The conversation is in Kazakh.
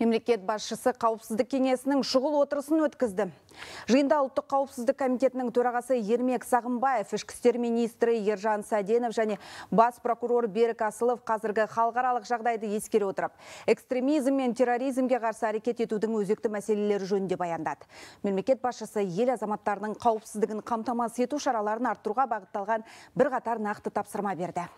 Мемлекет басшысы қауіпсіздік кеңесінің шұғыл отырысын өткізді. Жиында ұлттық қауіпсіздік комитетінің төрағасы Ермек Сағымбаев, ішкі істер министрі Ержан Саденов және бас прокурор Берік Асылов қазіргі халықаралық жағдайды ескере отырып, экстремизм мен терроризмге қарсы әрекет етудің өзекті мәселелері жөнінде баяндады. Мемлекет басшысы ел азаматтарының қауіпсіздігін қамтамасыз ету шараларын арттыруға бағытталған бірқатар нақты тапсырма берді.